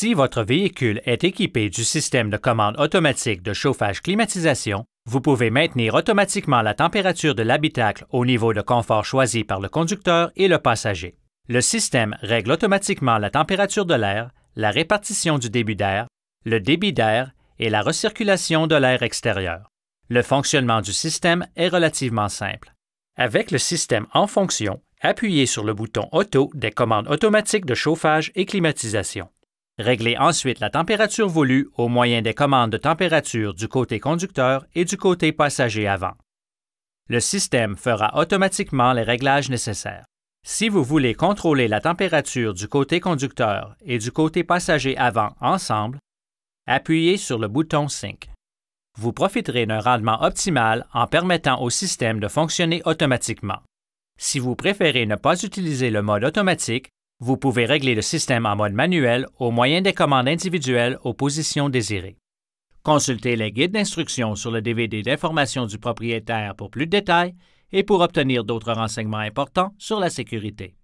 Si votre véhicule est équipé du système de commande automatique de chauffage-climatisation, vous pouvez maintenir automatiquement la température de l'habitacle au niveau de confort choisi par le conducteur et le passager. Le système règle automatiquement la température de l'air, la répartition du débit d'air, le débit d'air et la recirculation de l'air extérieur. Le fonctionnement du système est relativement simple. Avec le système en fonction, appuyez sur le bouton Auto des commandes automatiques de chauffage et climatisation. Réglez ensuite la température voulue au moyen des commandes de température du côté conducteur et du côté passager avant. Le système fera automatiquement les réglages nécessaires. Si vous voulez contrôler la température du côté conducteur et du côté passager avant ensemble, appuyez sur le bouton Sync. Vous profiterez d'un rendement optimal en permettant au système de fonctionner automatiquement. Si vous préférez ne pas utiliser le mode automatique, vous pouvez régler le système en mode manuel au moyen des commandes individuelles aux positions désirées. Consultez les guides d'instruction sur le DVD d'information du propriétaire pour plus de détails et pour obtenir d'autres renseignements importants sur la sécurité.